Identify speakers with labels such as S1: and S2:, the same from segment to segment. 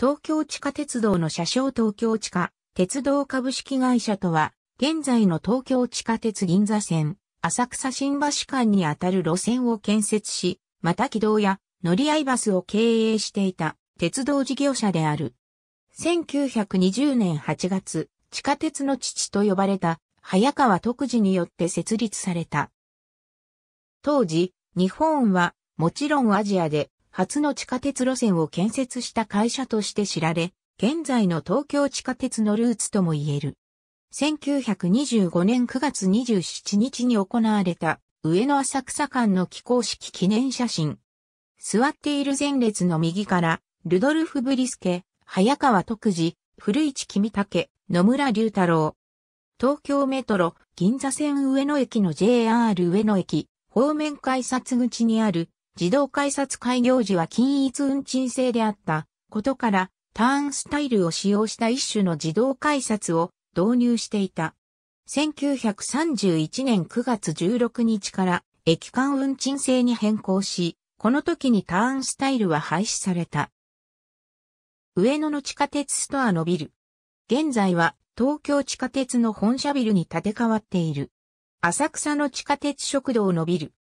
S1: 東京地下鉄道の車掌東京地下鉄道株式会社とは、現在の東京地下鉄銀座線、浅草新橋間にあたる路線を建設し、また軌道や乗り合いバスを経営していた鉄道事業者である。1920年8月、地下鉄の父と呼ばれた早川徳次によって設立された。当時、日本はもちろんアジアで初の地下鉄路線を建設した会社として知られ、現在の東京地下鉄のルーツとも言える。1925年9月27日に行われた上野浅草間の起工式記念写真。座っている前列の右から、ルドルフ・ブリスケ、早川徳次、古市君武、野村隆太郎。東京メトロ、銀座線上野駅の JR 上野駅、方面改札口にある自動改札開業時は均一運賃制であったことから、ターンスタイルを使用した一種の自動改札を導入していた。1931年9月16日から駅間運賃制に変更し、この時にターンスタイルは廃止された。上野の地下鉄ストアのビル。現在は東京地下鉄の本社ビルに建て替わっている。浅草の地下鉄食堂のビル。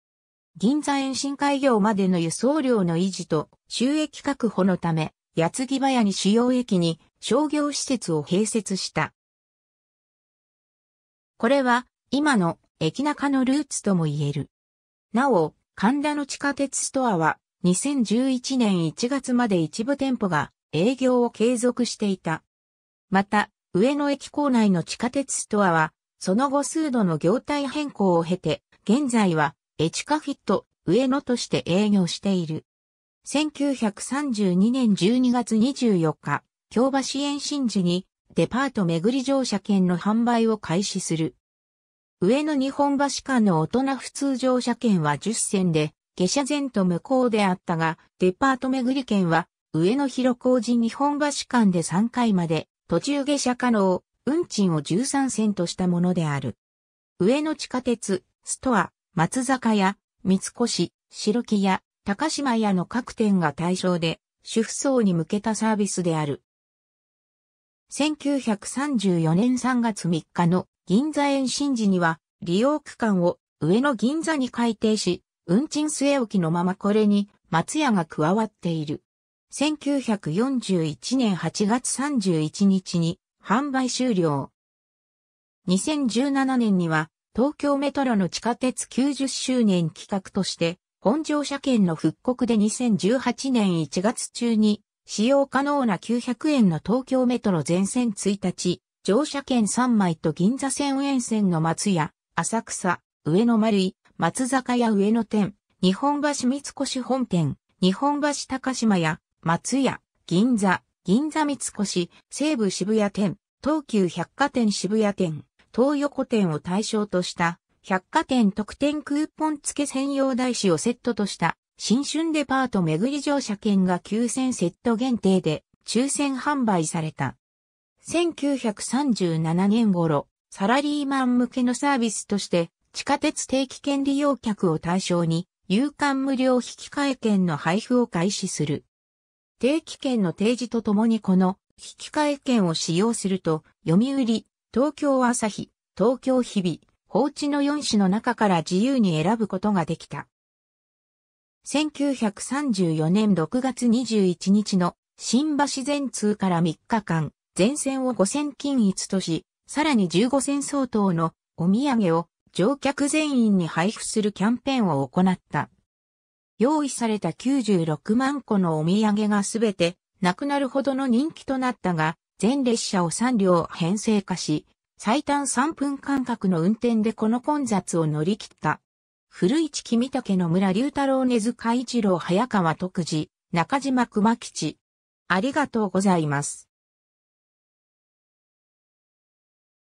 S1: 銀座延伸開業までの輸送量の維持と収益確保のため、矢継ぎ早に主要駅に商業施設を併設した。これは今の駅中のルーツとも言える。なお、神田の地下鉄ストアは2011年1月まで一部店舗が営業を継続していた。また、上野駅構内の地下鉄ストアは、その後数度の業態変更を経て、現在はエチカフィット上野として営業している。1932年12月24日、京橋延伸時にデパート巡り乗車券の販売を開始する。上野日本橋間の大人普通乗車券は10銭で、下車前と向こうであったが、デパート巡り券は上野広小路日本橋間で3回まで、途中下車可能、運賃を13銭としたものである。上野地下鉄、ストア、松坂屋、三越、白木屋、高島屋の各店が対象で、主婦層に向けたサービスである。1934年3月3日の銀座延伸時には、利用区間を上野銀座に改定し、運賃据え置きのままこれに松屋が加わっている。1941年8月31日に販売終了。2017年には東京メトロの地下鉄90周年企画として、本乗車券の復刻で2018年1月中に、使用可能な900円の東京メトロ全線1日、乗車券3枚と銀座線沿線の松屋、浅草、上野丸井、松坂屋上野店、日本橋三越本店、日本橋高島屋、松屋、銀座、銀座三越、西武渋谷店、東急百貨店渋谷店、東横店を対象とした百貨店特典クーポン付け専用台紙をセットとした新春デパート巡り乗車券が9000セット限定で抽選販売された。1937年頃、サラリーマン向けのサービスとして地下鉄定期券利用客を対象に有間無料引換券の配布を開始する。定期券の提示とともにこの引換券を使用すると、読売、東京朝日、東京日々、放置の4種の中から自由に選ぶことができた。1934年6月21日の新橋全通から3日間、全線を5000均一とし、さらに15銭相当のお土産を乗客全員に配布するキャンペーンを行った。用意された96万個のお土産がすべてなくなるほどの人気となったが、全列車を3両編成化し、最短3分間隔の運転でこの混雑を乗り切った。古市君竹の村龍太郎根塚一郎早川徳次、中島熊吉。ありがとうございます。